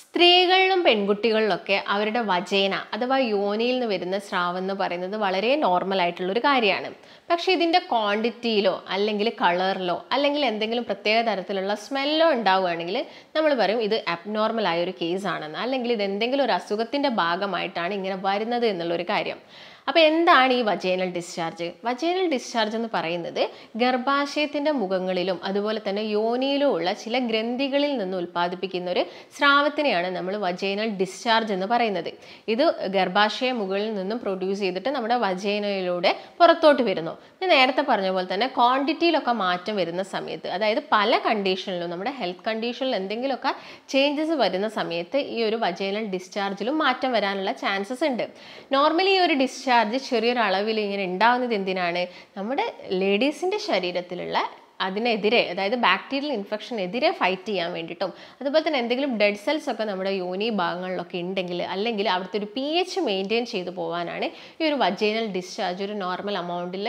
സ്ത്രീകളിലും പെൺകുട്ടികളിലൊക്കെ അവരുടെ വചേന അഥവാ യോനിയിൽ നിന്ന് വരുന്ന സ്രാവം എന്ന് പറയുന്നത് വളരെ നോർമൽ ആയിട്ടുള്ളൊരു കാര്യമാണ് പക്ഷേ ഇതിൻ്റെ ക്വാണ്ടിറ്റിയിലോ അല്ലെങ്കിൽ കളറിലോ അല്ലെങ്കിൽ എന്തെങ്കിലും പ്രത്യേക തരത്തിലുള്ള സ്മെല്ലോ ഉണ്ടാവുകയാണെങ്കിൽ നമ്മൾ പറയും ഇത് അബ്നോർമൽ ആയ ഒരു കേസാണെന്ന് അല്ലെങ്കിൽ ഇത് എന്തെങ്കിലും ഒരു അസുഖത്തിൻ്റെ ഭാഗമായിട്ടാണ് ഇങ്ങനെ വരുന്നത് എന്നുള്ളൊരു കാര്യം അപ്പോൾ എന്താണ് ഈ വജേനൽ ഡിസ്ചാർജ് വജേനൽ ഡിസ്ചാർജ് എന്ന് പറയുന്നത് ഗർഭാശയത്തിൻ്റെ മുഖങ്ങളിലും അതുപോലെ തന്നെ യോനിയിലും ഉള്ള ചില ഗ്രന്ഥികളിൽ നിന്ന് ഉൽപ്പാദിപ്പിക്കുന്ന ഒരു സ്രാവത്തിനെയാണ് നമ്മൾ വജേനൽ ഡിസ്ചാർജ് എന്ന് പറയുന്നത് ഇത് ഗർഭാശയ മുകളിൽ നിന്നും പ്രൊഡ്യൂസ് ചെയ്തിട്ട് നമ്മുടെ വജേനയിലൂടെ പുറത്തോട്ട് വരുന്നു ഞാൻ നേരത്തെ പറഞ്ഞ പോലെ തന്നെ ക്വാണ്ടിറ്റിയിലൊക്കെ മാറ്റം വരുന്ന സമയത്ത് അതായത് പല കണ്ടീഷനിലും നമ്മുടെ ഹെൽത്ത് കണ്ടീഷനിൽ എന്തെങ്കിലുമൊക്കെ ചേഞ്ചസ് വരുന്ന സമയത്ത് ഈ ഒരു വജേനൽ ഡിസ്ചാർജിലും മാറ്റം വരാനുള്ള ചാൻസസ് ഉണ്ട് നോർമലി ഈ ഒരു ഡിസ്ചാർജ് ചാർജ് അളവിൽ ഇങ്ങനെ ഉണ്ടാകുന്നത് എന്തിനാണ് നമ്മുടെ ലേഡീസിൻ്റെ ശരീരത്തിലുള്ള അതിനെതിരെ അതായത് ബാക്ടീരിയൽ ഇൻഫെക്ഷനെതിരെ ഫൈറ്റ് ചെയ്യാൻ വേണ്ടിയിട്ടും അതുപോലെ തന്നെ എന്തെങ്കിലും ഡെഡ് സെൽസ് ഒക്കെ നമ്മുടെ യോനി ഭാഗങ്ങളിലൊക്കെ ഉണ്ടെങ്കിൽ അല്ലെങ്കിൽ അവിടുത്തെ ഒരു പി എച്ച് മെയിൻറ്റെയിൻ ചെയ്തു പോകാനാണ് ഈ ഒരു വജൈനൽ ഡിസ്ചാർജ് ഒരു നോർമൽ അമൗണ്ടിൽ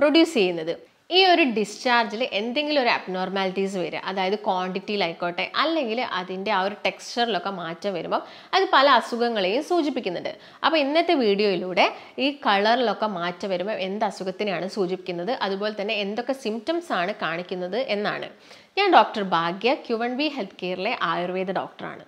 പ്രൊഡ്യൂസ് ചെയ്യുന്നത് ഈ ഒരു ഡിസ്ചാർജിൽ എന്തെങ്കിലും ഒരു അബ്നോർമാലിറ്റീസ് വരിക അതായത് ക്വാണ്ടിറ്റിയിലായിക്കോട്ടെ അല്ലെങ്കിൽ അതിൻ്റെ ആ ഒരു ടെക്സ്ചറിലൊക്കെ മാറ്റം വരുമ്പം അത് പല അസുഖങ്ങളെയും സൂചിപ്പിക്കുന്നുണ്ട് അപ്പോൾ ഇന്നത്തെ വീഡിയോയിലൂടെ ഈ കളറിലൊക്കെ മാറ്റം വരുമ്പോൾ എന്ത് അസുഖത്തിനെയാണ് സൂചിപ്പിക്കുന്നത് അതുപോലെ തന്നെ എന്തൊക്കെ സിംറ്റംസ് ആണ് കാണിക്കുന്നത് എന്നാണ് ഞാൻ doctor Bhagya Q one B health കെയറിലെ ആയുർവേദ ഡോക്ടറാണ്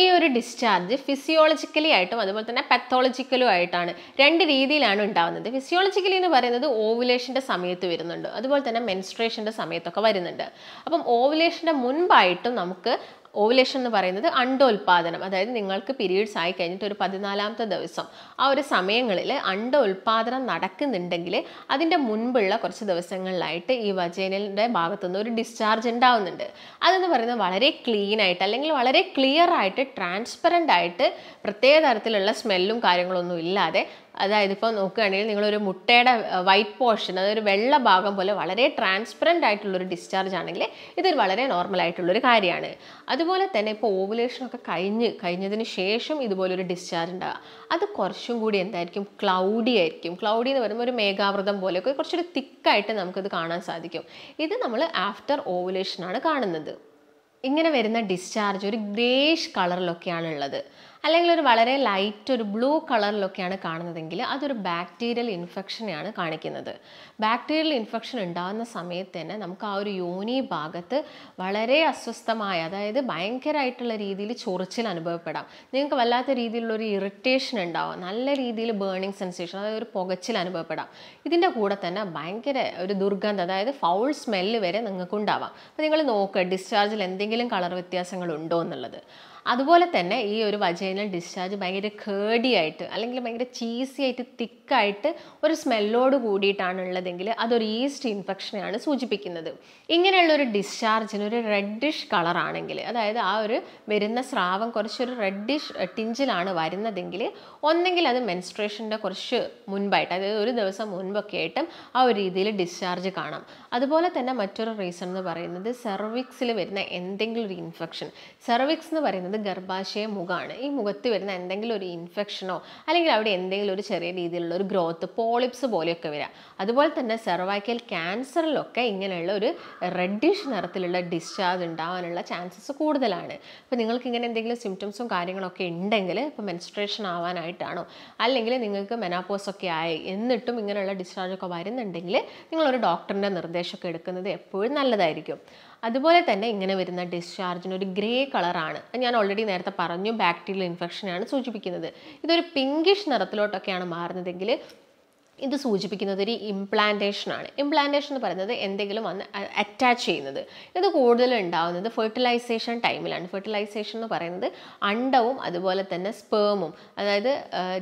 ഈ ഒരു ഡിസ്ചാർജ് ഫിസിയോളജിക്കലി ആയിട്ടും അതുപോലെ തന്നെ പെത്തോളജിക്കലും ആയിട്ടാണ് രണ്ട് രീതിയിലാണ് ഉണ്ടാകുന്നത് ഫിസിയോളജിക്കലി എന്ന് പറയുന്നത് ഓവുലേഷൻ്റെ സമയത്ത് വരുന്നുണ്ട് അതുപോലെ തന്നെ മെൻസ്ട്രേഷൻ്റെ സമയത്തൊക്കെ വരുന്നുണ്ട് അപ്പം ഓവുലേഷൻ്റെ മുൻപായിട്ടും നമുക്ക് ഓവുലേഷൻ എന്ന് പറയുന്നത് അണ്ടോൽപാദനം അതായത് നിങ്ങൾക്ക് പീരീഡ്സ് ആയി കഴിഞ്ഞിട്ട് ഒരു പതിനാലാമത്തെ ദിവസം ആ ഒരു സമയങ്ങളിൽ അണ്ടോൽപാദനം നടക്കുന്നുണ്ടെങ്കിൽ അതിൻ്റെ മുൻപുള്ള കുറച്ച് ദിവസങ്ങളിലായിട്ട് ഈ വജേനലിൻ്റെ ഭാഗത്തുനിന്ന് ഒരു ഡിസ്ചാർജ് ഉണ്ടാവുന്നുണ്ട് അതെന്ന് പറയുന്നത് വളരെ ക്ലീൻ ആയിട്ട് അല്ലെങ്കിൽ വളരെ ക്ലിയർ ആയിട്ട് ട്രാൻസ്പെറൻ്റ് ആയിട്ട് പ്രത്യേക തരത്തിലുള്ള സ്മെല്ലും കാര്യങ്ങളൊന്നും ഇല്ലാതെ അതായത് ഇപ്പോൾ നോക്കുകയാണെങ്കിൽ നിങ്ങളൊരു മുട്ടയുടെ വൈറ്റ് പോർഷൻ അതൊരു വെള്ള ഭാഗം പോലെ വളരെ ട്രാൻസ്പെറൻ്റ് ആയിട്ടുള്ളൊരു ഡിസ്ചാർജ് ആണെങ്കിൽ ഇതൊരു വളരെ നോർമൽ ആയിട്ടുള്ളൊരു കാര്യമാണ് അത് അതുപോലെ തന്നെ ഇപ്പോൾ ഓവുലേഷനൊക്കെ കഴിഞ്ഞ് കഴിഞ്ഞതിന് ശേഷം ഇതുപോലൊരു ഡിസ്ചാർജ് ഉണ്ടാകുക അത് കുറച്ചും കൂടി എന്തായിരിക്കും ക്ലൗഡി ആയിരിക്കും ക്ലൗഡി എന്ന് പറയുമ്പോൾ ഒരു മേഘാവൃതം പോലെയൊക്കെ കുറച്ചൊരു തിക്കായിട്ട് നമുക്കിത് കാണാൻ സാധിക്കും ഇത് നമ്മൾ ആഫ്റ്റർ ഓവുലേഷനാണ് കാണുന്നത് ഇങ്ങനെ വരുന്ന ഡിസ്ചാർജ് ഒരു ഗ്രേഷ് കളറിലൊക്കെയാണുള്ളത് ഉള്ളത് അല്ലെങ്കിൽ ഒരു വളരെ ലൈറ്റ് ഒരു ബ്ലൂ കളറിലൊക്കെയാണ് കാണുന്നതെങ്കിൽ അതൊരു ബാക്ടീരിയൽ ഇൻഫെക്ഷനെയാണ് കാണിക്കുന്നത് ബാക്ടീരിയൽ ഇൻഫെക്ഷൻ ഉണ്ടാകുന്ന സമയത്ത് തന്നെ നമുക്ക് ആ ഒരു യോനി ഭാഗത്ത് വളരെ അസ്വസ്ഥമായ അതായത് ഭയങ്കരമായിട്ടുള്ള രീതിയിൽ ചൊറിച്ചിൽ അനുഭവപ്പെടാം നിങ്ങൾക്ക് വല്ലാത്ത രീതിയിലുള്ള ഒരു ഇറിറ്റേഷൻ ഉണ്ടാവും നല്ല രീതിയിൽ ബേണിംഗ് സെൻസേഷൻ അതായത് ഒരു പുകച്ചിൽ അനുഭവപ്പെടാം ഇതിൻ്റെ കൂടെ തന്നെ ഭയങ്കര ഒരു ദുർഗന്ധം അതായത് ഫൗൾ സ്മെല്ല് വരെ നിങ്ങൾക്ക് ഉണ്ടാവാം അപ്പോൾ നിങ്ങൾ നോക്കുക ഡിസ്ചാർജിൽ എന്തെങ്കിലും കളർ വ്യത്യാസങ്ങളുണ്ടോ എന്നുള്ളത് അതുപോലെ തന്നെ ഈ ഒരു വജൈനൽ ഡിസ്ചാർജ് ഭയങ്കര കേടി ആയിട്ട് അല്ലെങ്കിൽ ഭയങ്കര ചീസി ആയിട്ട് തിക്കായിട്ട് ഒരു സ്മെല്ലോട് കൂടിയിട്ടാണ് ഉള്ളതെങ്കിൽ അതൊരു ഈസ്റ്റ് ഇൻഫെക്ഷനെയാണ് സൂചിപ്പിക്കുന്നത് ഇങ്ങനെയുള്ള ഒരു ഡിസ്ചാർജിന് ഒരു റെഡിഷ് കളറാണെങ്കിൽ അതായത് ആ ഒരു വരുന്ന സ്രാവം കുറച്ചൊരു റെഡിഷ് ടിഞ്ചിലാണ് വരുന്നതെങ്കിൽ ഒന്നെങ്കിൽ അത് മെൻസ്ട്രേഷൻ്റെ കുറച്ച് മുൻപായിട്ട് അതായത് ഒരു ദിവസം മുൻപൊക്കെ ആയിട്ടും ആ ഒരു രീതിയിൽ ഡിസ്ചാർജ് കാണാം അതുപോലെ തന്നെ മറ്റൊരു റീസൺ എന്ന് പറയുന്നത് സെർവിക്സിൽ വരുന്ന എന്തെങ്കിലും ഒരു ഇൻഫെക്ഷൻ സെർവിക്സ് എന്ന് പറയുന്നത് ഗർഭാശയ മുഖമാണ് ഈ മുഖത്ത് വരുന്ന എന്തെങ്കിലും ഒരു ഇൻഫെക്ഷനോ അല്ലെങ്കിൽ അവിടെ എന്തെങ്കിലും ഒരു ചെറിയ രീതിയിലുള്ള ഒരു ഗ്രോത്ത് പോളിപ്സ് പോലെയൊക്കെ വരിക അതുപോലെ തന്നെ സെർവൈക്കൽ ക്യാൻസറിലൊക്കെ ഇങ്ങനെയുള്ള ഒരു റെഡിഷ് നിറത്തിലുള്ള ഡിസ്ചാർജ് ഉണ്ടാവാനുള്ള ചാൻസസ് കൂടുതലാണ് അപ്പോൾ നിങ്ങൾക്ക് ഇങ്ങനെ എന്തെങ്കിലും സിംറ്റംസും കാര്യങ്ങളൊക്കെ ഉണ്ടെങ്കിൽ ഇപ്പോൾ മെൻസ്ട്രേഷൻ ആവാനായിട്ടാണോ അല്ലെങ്കിൽ നിങ്ങൾക്ക് മെനാപ്പോസൊക്കെ ആയി എന്നിട്ടും ഇങ്ങനെയുള്ള ഡിസ്ചാർജൊക്കെ വരുന്നുണ്ടെങ്കിൽ നിങ്ങളൊരു ഡോക്ടറിൻ്റെ നിർദ്ദേശമൊക്കെ എടുക്കുന്നത് എപ്പോഴും നല്ലതായിരിക്കും അതുപോലെ തന്നെ ഇങ്ങനെ വരുന്ന ഡിസ്ചാർജിന് ഒരു ഗ്രേ കളറാണ് ഞാൻ ഓൾറെഡി നേരത്തെ പറഞ്ഞു ബാക്ടീരിയൽ ഇൻഫെക്ഷനാണ് സൂചിപ്പിക്കുന്നത് ഇതൊരു പിങ്കിഷ് നിറത്തിലോട്ടൊക്കെയാണ് മാറുന്നതെങ്കിൽ ഇത് സൂചിപ്പിക്കുന്നത് ഒരു ഇംപ്ലാന്റേഷനാണ് ഇംപ്ലാന്റേഷൻ എന്ന് പറയുന്നത് എന്തെങ്കിലും വന്ന് അറ്റാച്ച് ചെയ്യുന്നത് ഇത് കൂടുതലും ഉണ്ടാവുന്നത് ഫെർട്ടിലൈസേഷൻ ടൈമിലാണ് ഫെർട്ടിലൈസേഷൻ എന്ന് പറയുന്നത് അണ്ടവും അതുപോലെ തന്നെ സ്പേമും അതായത്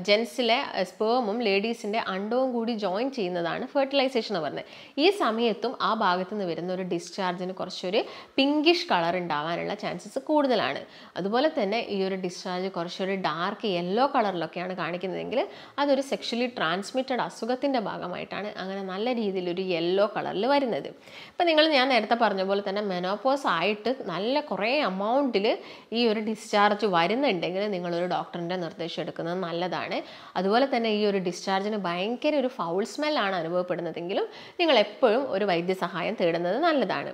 ജെൻസിലെ സ്പേമും ലേഡീസിൻ്റെ അണ്ടവും കൂടി ജോയിൻ ചെയ്യുന്നതാണ് ഫെർട്ടിലൈസേഷൻ എന്ന് പറയുന്നത് ഈ സമയത്തും ആ ഭാഗത്ത് നിന്ന് വരുന്ന ഒരു ഡിസ്ചാർജിന് കുറച്ചൊരു പിങ്കിഷ് കളർ ഉണ്ടാവാനുള്ള ചാൻസസ് കൂടുതലാണ് അതുപോലെ തന്നെ ഈ ഒരു ഡിസ്ചാർജ് കുറച്ചൊരു ഡാർക്ക് യെല്ലോ കളറിലൊക്കെയാണ് കാണിക്കുന്നതെങ്കിൽ അതൊരു സെക്ഷലി ട്രാൻസ്മിറ്റഡ് അസുഖം അസുഖത്തിൻ്റെ ഭാഗമായിട്ടാണ് അങ്ങനെ നല്ല രീതിയിൽ ഒരു യെല്ലോ കളറിൽ വരുന്നത് ഇപ്പം നിങ്ങൾ ഞാൻ നേരത്തെ പറഞ്ഞ പോലെ തന്നെ മെനോപോസ് ആയിട്ട് നല്ല കുറേ എമൗണ്ടിൽ ഈ ഒരു ഡിസ്ചാർജ് വരുന്നുണ്ടെങ്കിൽ നിങ്ങളൊരു ഡോക്ടറിൻ്റെ നിർദ്ദേശം എടുക്കുന്നത് നല്ലതാണ് അതുപോലെ തന്നെ ഈ ഒരു ഡിസ്ചാർജിന് ഭയങ്കര ഒരു ഫൗൾ സ്മെല്ലാണ് അനുഭവപ്പെടുന്നതെങ്കിലും നിങ്ങൾ എപ്പോഴും ഒരു വൈദ്യസഹായം തേടുന്നത് നല്ലതാണ്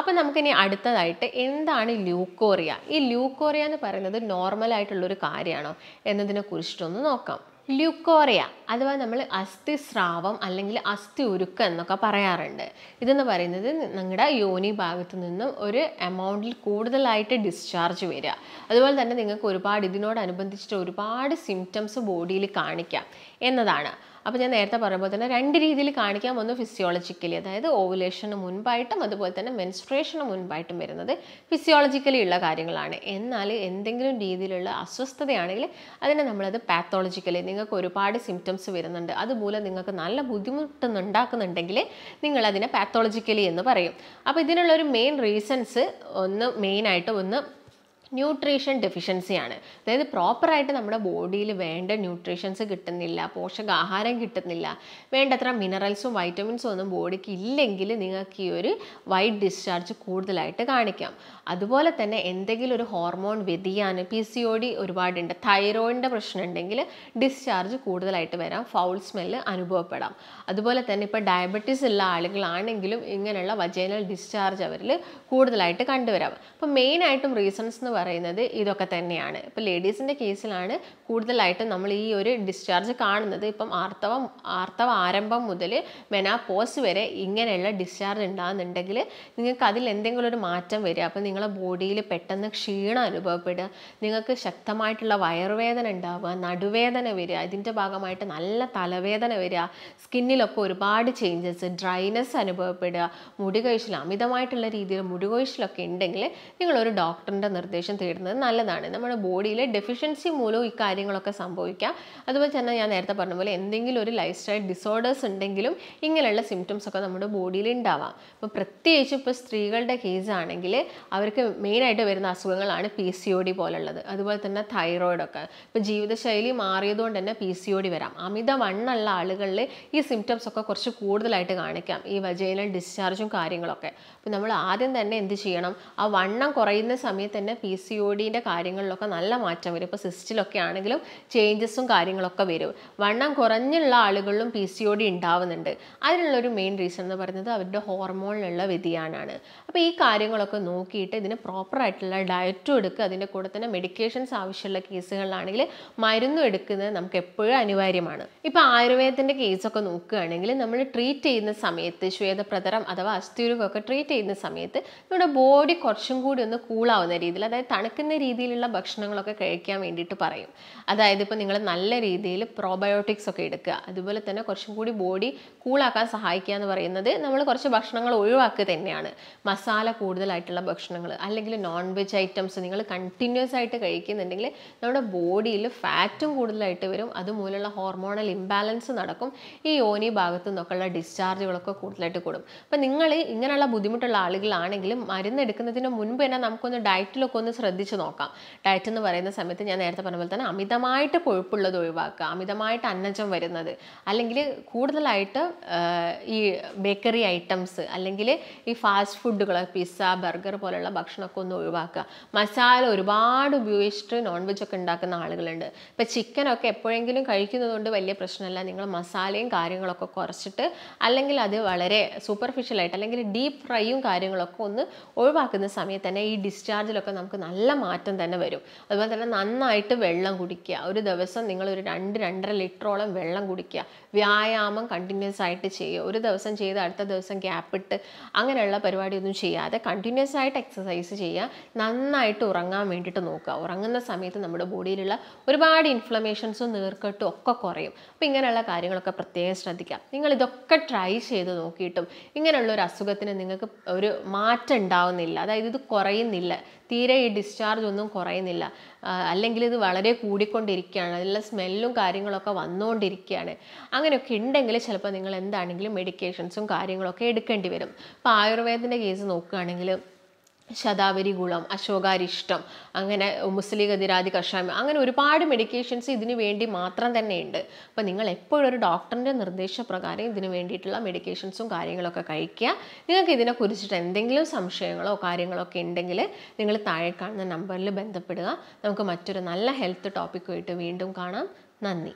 അപ്പം നമുക്കിനി അടുത്തതായിട്ട് എന്താണ് ല്യൂക്കോറിയ ഈ ല്യൂക്കോറിയ എന്ന് പറയുന്നത് നോർമലായിട്ടുള്ളൊരു കാര്യമാണോ എന്നതിനെ കുറിച്ചിട്ടൊന്ന് നോക്കാം ല്യൂക്കോറിയ അഥവാ നമ്മൾ അസ്ഥി സ്രാവം അല്ലെങ്കിൽ അസ്ഥി ഉരുക്കം എന്നൊക്കെ പറയാറുണ്ട് ഇതെന്ന് പറയുന്നത് നിങ്ങളുടെ യോനി ഭാഗത്ത് നിന്നും ഒരു എമൗണ്ടിൽ കൂടുതലായിട്ട് ഡിസ്ചാർജ് വരിക അതുപോലെ തന്നെ നിങ്ങൾക്ക് ഒരുപാട് ഇതിനോടനുബന്ധിച്ചിട്ട് ഒരുപാട് സിംറ്റംസ് ബോഡിയിൽ കാണിക്കാം എന്നതാണ് അപ്പോൾ ഞാൻ നേരത്തെ പറയുമ്പോൾ തന്നെ രണ്ട് രീതിയിൽ കാണിക്കാൻ വന്നു ഫിസിയോളജിക്കലി അതായത് ഓവുലേഷന് മുൻപായിട്ടും അതുപോലെ തന്നെ മെൻസ്ട്രേഷന് മുൻപായിട്ടും വരുന്നത് ഫിസിയോളജിക്കലി ഉള്ള കാര്യങ്ങളാണ് എന്നാൽ എന്തെങ്കിലും രീതിയിലുള്ള അസ്വസ്ഥതയാണെങ്കിൽ അതിനെ നമ്മളത് പാത്തോളജിക്കലി നിങ്ങൾക്ക് ഒരുപാട് സിംറ്റംസ് വരുന്നുണ്ട് അതുമൂലം നിങ്ങൾക്ക് നല്ല ബുദ്ധിമുട്ടുന്നുണ്ടാക്കുന്നുണ്ടെങ്കിൽ നിങ്ങളതിനെ പാത്തോളജിക്കലി എന്ന് പറയും അപ്പോൾ ഇതിനുള്ളൊരു മെയിൻ റീസൺസ് ഒന്ന് മെയിനായിട്ട് ഒന്ന് ന്യൂട്രീഷൻ ഡെഫിഷ്യൻസിയാണ് അതായത് പ്രോപ്പറായിട്ട് നമ്മുടെ ബോഡിയിൽ വേണ്ട ന്യൂട്രീഷൻസ് കിട്ടുന്നില്ല പോഷകാഹാരം കിട്ടുന്നില്ല വേണ്ടത്ര മിനറൽസും വൈറ്റമിൻസും ഒന്നും ബോഡിക്ക് ഇല്ലെങ്കിൽ നിങ്ങൾക്ക് ഈ ഒരു വൈറ്റ് ഡിസ്ചാർജ് കൂടുതലായിട്ട് കാണിക്കാം അതുപോലെ തന്നെ എന്തെങ്കിലും ഒരു ഹോർമോൺ വ്യതിയാനം പി സി ഒ ഡി ഒരുപാടുണ്ട് തൈറോയിഡിൻ്റെ പ്രശ്നം ഉണ്ടെങ്കിൽ ഡിസ്ചാർജ് കൂടുതലായിട്ട് വരാം ഫൗൾ സ്മെല്ല് അനുഭവപ്പെടാം അതുപോലെ തന്നെ ഇപ്പോൾ ഡയബറ്റീസ് ഉള്ള ആളുകളാണെങ്കിലും ഇങ്ങനെയുള്ള വജൈനൽ ഡിസ്ചാർജ് അവരിൽ കൂടുതലായിട്ട് കണ്ടുവരാം അപ്പോൾ മെയിനായിട്ടും റീസൺസ് എന്ന് പറയുന്നത് ഇതൊക്കെ തന്നെയാണ് ഇപ്പോൾ ലേഡീസിൻ്റെ കേസിലാണ് കൂടുതലായിട്ടും നമ്മൾ ഈ ഒരു ഡിസ്ചാർജ് കാണുന്നത് ഇപ്പം ആർത്തവം ആർത്തവ ആരംഭം മുതൽ മെനാപോസ് വരെ ഇങ്ങനെയുള്ള ഡിസ്ചാർജ് ഉണ്ടാകുന്നുണ്ടെങ്കിൽ നിങ്ങൾക്ക് അതിൽ എന്തെങ്കിലും ഒരു മാറ്റം വരിക അപ്പോൾ നിങ്ങളെ ബോഡിയിൽ പെട്ടെന്ന് ക്ഷീണം അനുഭവപ്പെടുക നിങ്ങൾക്ക് ശക്തമായിട്ടുള്ള വയറുവേദന ഉണ്ടാവുക നടുവേദന വരിക ഇതിൻ്റെ ഭാഗമായിട്ട് നല്ല തലവേദന വരിക സ്കിന്നിലൊക്കെ ഒരുപാട് ചേഞ്ചസ് ഡ്രൈനെസ് അനുഭവപ്പെടുക മുടി അമിതമായിട്ടുള്ള രീതിയിൽ മുടി ഉണ്ടെങ്കിൽ നിങ്ങളൊരു ഡോക്ടറിൻ്റെ നിർദ്ദേശം സൊല്യൂഷൻ തേടുന്നത് നല്ലതാണ് നമ്മുടെ ബോഡിയിലെ ഡെഫിഷ്യൻസി മൂലവും ഈ കാര്യങ്ങളൊക്കെ സംഭവിക്കാം അതുപോലെ തന്നെ ഞാൻ നേരത്തെ പറഞ്ഞ പോലെ എന്തെങ്കിലും ഒരു ലൈഫ് സ്റ്റൈൽ ഡിസോർഡേഴ്സ് ഉണ്ടെങ്കിലും ഇങ്ങനെയുള്ള സിംറ്റംസ് ഒക്കെ നമ്മുടെ ബോഡിയിൽ ഉണ്ടാവാം അപ്പോൾ പ്രത്യേകിച്ച് ഇപ്പോൾ സ്ത്രീകളുടെ കേസ് ആണെങ്കിൽ അവർക്ക് മെയിനായിട്ട് വരുന്ന അസുഖങ്ങളാണ് പി സി ഒ ഡി പോലുള്ളത് അതുപോലെ തന്നെ തൈറോയിഡൊക്കെ ഇപ്പോൾ ജീവിതശൈലി മാറിയതുകൊണ്ട് തന്നെ പി സി ഒ ഡി വരാം അമിത വണ്ണുള്ള ആളുകളിൽ ഈ സിംറ്റംസ് ഒക്കെ കുറച്ച് കൂടുതലായിട്ട് കാണിക്കാം ഈ വജൈനൽ ഡിസ്ചാർജും കാര്യങ്ങളൊക്കെ അപ്പോൾ നമ്മൾ ആദ്യം തന്നെ എന്ത് ചെയ്യണം ആ വണ്ണം കുറയുന്ന സമയത്ത് തന്നെ പി സി ഒ ഡിൻ്റെ കാര്യങ്ങളിലൊക്കെ നല്ല മാറ്റം വരും ഇപ്പോൾ സിസ്റ്റിലൊക്കെ ആണെങ്കിലും ചേഞ്ചസും കാര്യങ്ങളൊക്കെ വരും വണ്ണം കുറഞ്ഞുള്ള ആളുകളിലും പി സി ഒ ഡി ഉണ്ടാവുന്നുണ്ട് അതിനുള്ളൊരു മെയിൻ റീസൺ എന്ന് പറയുന്നത് അവരുടെ ഹോർമോണിലുള്ള വ്യതിയാനാണ് അപ്പോൾ ഈ കാര്യങ്ങളൊക്കെ നോക്കിയിട്ട് ഇതിന് പ്രോപ്പറായിട്ടുള്ള ഡയറ്റും എടുക്കുക അതിൻ്റെ കൂടെ തന്നെ മെഡിക്കേഷൻസ് ആവശ്യമുള്ള കേസുകളിലാണെങ്കിൽ മരുന്നും എടുക്കുന്നത് നമുക്ക് എപ്പോഴും അനിവാര്യമാണ് ഇപ്പോൾ ആയുർവേദത്തിൻ്റെ കേസൊക്കെ നോക്കുകയാണെങ്കിൽ നമ്മൾ ട്രീറ്റ് ചെയ്യുന്ന സമയത്ത് ശ്വേതപ്രതരം അഥവാ അസ്ഥിയുരൊക്കെ ട്രീറ്റ് ചെയ്യുന്ന സമയത്ത് നമ്മുടെ ബോഡി കുറച്ചും കൂടി ഒന്ന് കൂളാവുന്ന രീതിയിൽ അതായത് തണുക്കുന്ന രീതിയിലുള്ള ഭക്ഷണങ്ങളൊക്കെ കഴിക്കാൻ വേണ്ടിയിട്ട് പറയും അതായത് ഇപ്പോൾ നിങ്ങൾ നല്ല രീതിയിൽ പ്രോബയോട്ടിക്സ് ഒക്കെ എടുക്കുക അതുപോലെ തന്നെ കുറച്ചും കൂടി ബോഡി കൂളാക്കാൻ സഹായിക്കുക എന്ന് പറയുന്നത് നമ്മൾ കുറച്ച് ഭക്ഷണങ്ങൾ ഒഴിവാക്കുക തന്നെയാണ് മസാല കൂടുതലായിട്ടുള്ള ഭക്ഷണങ്ങൾ അല്ലെങ്കിൽ നോൺ വെജ് ഐറ്റംസ് നിങ്ങൾ കണ്ടിന്യൂസ് ആയിട്ട് കഴിക്കുന്നുണ്ടെങ്കിൽ നമ്മുടെ ബോഡിയിൽ ഫാറ്റും കൂടുതലായിട്ട് വരും അതുമൂലമുള്ള ഹോർമോണൽ ഇംബാലൻസ് നടക്കും ഈ യോനി ഭാഗത്തു നിന്നൊക്കെയുള്ള ഡിസ്ചാർജുകളൊക്കെ കൂടുതലായിട്ട് കൂടും അപ്പം നിങ്ങൾ ഇങ്ങനെയുള്ള ബുദ്ധിമുട്ടുള്ള ആളുകളാണെങ്കിലും മരുന്ന് എടുക്കുന്നതിന് മുൻപ് തന്നെ നമുക്കൊന്ന് ഡയറ്റിലൊക്കെ ഒന്ന് ശ്രദ്ധിച്ച് നോക്കാം ഡയറ്റ് എന്ന് പറയുന്ന സമയത്ത് ഞാൻ നേരത്തെ പറഞ്ഞ പോലെ തന്നെ അമിതമായിട്ട് കൊഴുപ്പുള്ളത് ഒഴിവാക്കുക അമിതമായിട്ട് അന്നജം വരുന്നത് അല്ലെങ്കിൽ കൂടുതലായിട്ട് ഈ ബേക്കറി ഐറ്റംസ് അല്ലെങ്കിൽ ഈ ഫാസ്റ്റ് ഫുഡുകൾ പിസ്സ ബർഗർ പോലുള്ള ഭക്ഷണമൊക്കെ ഒന്ന് ഒഴിവാക്കുക മസാല ഒരുപാട് ഉപയോഗിച്ചിട്ട് നോൺ വെജ് ഒക്കെ ഉണ്ടാക്കുന്ന ആളുകളുണ്ട് ഇപ്പോൾ ചിക്കനൊക്കെ എപ്പോഴെങ്കിലും കഴിക്കുന്നതുകൊണ്ട് വലിയ പ്രശ്നമല്ല നിങ്ങൾ മസാലയും കാര്യങ്ങളൊക്കെ കുറച്ചിട്ട് അല്ലെങ്കിൽ അത് വളരെ സൂപ്പർഫിഷ്യലായിട്ട് അല്ലെങ്കിൽ ഡീപ്പ് ഫ്രൈയും കാര്യങ്ങളൊക്കെ ഒന്ന് ഒഴിവാക്കുന്ന സമയത്ത് തന്നെ ഈ ഡിസ്ചാർജിലൊക്കെ നമുക്ക് നല്ല മാറ്റം തന്നെ വരും അതുപോലെ തന്നെ നന്നായിട്ട് വെള്ളം കുടിക്കുക ഒരു ദിവസം നിങ്ങൾ ഒരു രണ്ട് രണ്ടര ലിറ്ററോളം വെള്ളം കുടിക്കുക വ്യായാമം കണ്ടിന്യൂസ് ആയിട്ട് ചെയ്യുക ഒരു ദിവസം ചെയ്ത് അടുത്ത ദിവസം ഗ്യാപ്പ് ഇട്ട് അങ്ങനെയുള്ള പരിപാടിയൊന്നും ചെയ്യാതെ കണ്ടിന്യൂസ് ആയിട്ട് എക്സസൈസ് ചെയ്യുക നന്നായിട്ട് ഉറങ്ങാൻ വേണ്ടിയിട്ട് നോക്കുക ഉറങ്ങുന്ന സമയത്ത് നമ്മുടെ ബോഡിയിലുള്ള ഒരുപാട് ഇൻഫ്ലമേഷൻസും നീർക്കെട്ടും ഒക്കെ കുറയും അപ്പം ഇങ്ങനെയുള്ള കാര്യങ്ങളൊക്കെ പ്രത്യേകം ശ്രദ്ധിക്കുക നിങ്ങൾ ഇതൊക്കെ ട്രൈ ചെയ്ത് നോക്കിയിട്ടും ഇങ്ങനെയുള്ള ഒരു അസുഖത്തിന് നിങ്ങൾക്ക് ഒരു മാറ്റം ഉണ്ടാവുന്നില്ല അതായത് ഇത് കുറയുന്നില്ല തീരെ ഈ ഡിസ്ചാർജ് ഒന്നും കുറയുന്നില്ല അല്ലെങ്കിൽ ഇത് വളരെ കൂടിക്കൊണ്ടിരിക്കുകയാണ് അതിലുള്ള സ്മെല്ലും കാര്യങ്ങളൊക്കെ വന്നുകൊണ്ടിരിക്കുകയാണ് അങ്ങനെയൊക്കെ ഉണ്ടെങ്കിൽ ചിലപ്പോൾ നിങ്ങൾ എന്താണെങ്കിലും മെഡിക്കേഷൻസും കാര്യങ്ങളൊക്കെ എടുക്കേണ്ടി വരും ഇപ്പോൾ ആയുർവേദത്തിൻ്റെ കേസ് നോക്കുകയാണെങ്കിൽ ഗുളം അശോകാരിഷ്ടം അങ്ങനെ മുസ്ലിഗതിരാതി കഷായം അങ്ങനെ ഒരുപാട് മെഡിക്കേഷൻസ് ഇതിനു വേണ്ടി മാത്രം തന്നെയുണ്ട് അപ്പോൾ നിങ്ങൾ എപ്പോഴും ഒരു ഡോക്ടറിൻ്റെ നിർദ്ദേശപ്രകാരം ഇതിന് വേണ്ടിയിട്ടുള്ള മെഡിക്കേഷൻസും കാര്യങ്ങളൊക്കെ കഴിക്കുക നിങ്ങൾക്ക് ഇതിനെക്കുറിച്ചിട്ട് എന്തെങ്കിലും സംശയങ്ങളോ കാര്യങ്ങളൊക്കെ ഉണ്ടെങ്കിൽ നിങ്ങൾ താഴെ കാണുന്ന നമ്പറിൽ ബന്ധപ്പെടുക നമുക്ക് മറ്റൊരു നല്ല ഹെൽത്ത് ടോപ്പിക്കുമായിട്ട് വീണ്ടും കാണാം നന്ദി